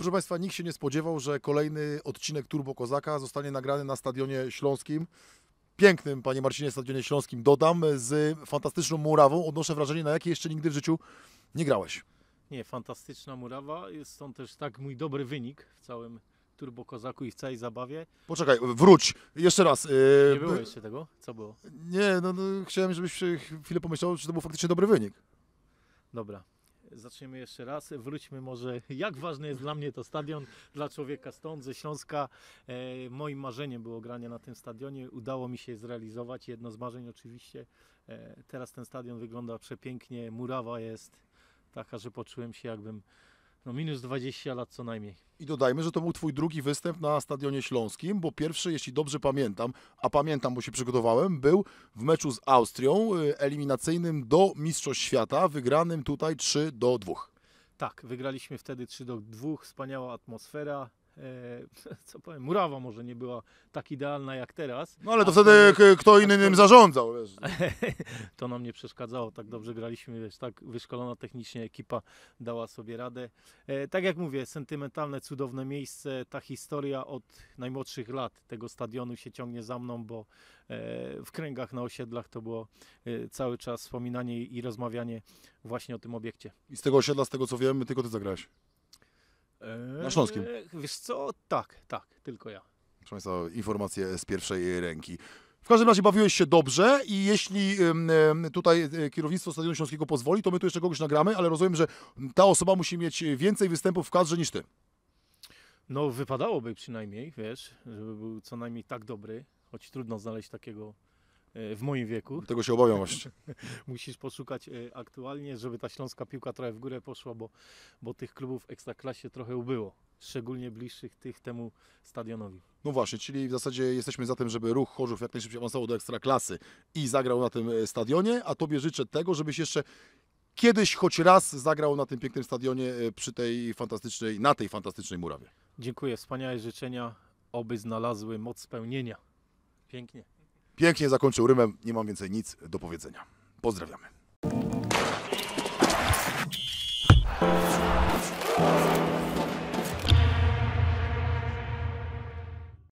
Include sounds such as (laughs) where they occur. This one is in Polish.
Proszę Państwa, nikt się nie spodziewał, że kolejny odcinek Turbo Kozaka zostanie nagrany na Stadionie Śląskim. Pięknym, Panie Marcinie, Stadionie Śląskim, dodam, z fantastyczną murawą. Odnoszę wrażenie, na jakiej jeszcze nigdy w życiu nie grałeś. Nie, fantastyczna murawa. Jest stąd też tak mój dobry wynik w całym Turbo Kozaku i w całej zabawie. Poczekaj, wróć. Jeszcze raz. Yy... Nie było jeszcze tego? Co było? Nie, no, no chciałem, żebyś chwilę pomyślał, czy to był faktycznie dobry wynik. Dobra, Zaczniemy jeszcze raz. Wróćmy może, jak ważny jest dla mnie to stadion, dla człowieka stąd, ze Śląska. E, moim marzeniem było granie na tym stadionie. Udało mi się zrealizować, jedno z marzeń oczywiście. E, teraz ten stadion wygląda przepięknie, murawa jest taka, że poczułem się jakbym no minus 20 lat co najmniej. I dodajmy, że to był Twój drugi występ na Stadionie Śląskim, bo pierwszy, jeśli dobrze pamiętam, a pamiętam, bo się przygotowałem, był w meczu z Austrią y, eliminacyjnym do Mistrzostw Świata, wygranym tutaj 3 do 2. Tak, wygraliśmy wtedy 3 do 2, wspaniała atmosfera, E, (laughs) co powiem, murawa może nie była tak idealna jak teraz. No ale to wtedy to, kto innym zarządzał. Wiesz. (laughs) to nam nie przeszkadzało, tak dobrze graliśmy, wiesz, tak wyszkolona technicznie ekipa dała sobie radę. E, tak jak mówię, sentymentalne, cudowne miejsce, ta historia od najmłodszych lat tego stadionu się ciągnie za mną, bo e, w kręgach na osiedlach to było cały czas wspominanie i rozmawianie właśnie o tym obiekcie. I z tego osiedla, z tego co wiem, tylko ty zagrałeś. Eee, Na Śląskim. Wiesz co? Tak, tak, tylko ja. Proszę Państwa, informacje z pierwszej ręki. W każdym razie bawiłeś się dobrze i jeśli tutaj e, kierownictwo Stadionu Śląskiego pozwoli, to my tu jeszcze kogoś nagramy, ale rozumiem, że ta osoba musi mieć więcej występów w kadrze niż ty. No wypadałoby przynajmniej, wiesz, żeby był co najmniej tak dobry, choć trudno znaleźć takiego E, w moim wieku. Tego się obawiam (laughs) właśnie. Musisz poszukać e, aktualnie, żeby ta śląska piłka trochę w górę poszła, bo, bo tych klubów w Ekstraklasie trochę ubyło. Szczególnie bliższych tych temu stadionowi. No właśnie, czyli w zasadzie jesteśmy za tym, żeby ruch Chorzów jak najszybciej awansował do Ekstraklasy i zagrał na tym e, stadionie, a Tobie życzę tego, żebyś jeszcze kiedyś choć raz zagrał na tym pięknym stadionie przy tej fantastycznej, na tej fantastycznej murawie. Dziękuję, wspaniałe życzenia, oby znalazły moc spełnienia. Pięknie. Pięknie zakończył rymem, nie mam więcej nic do powiedzenia. Pozdrawiamy.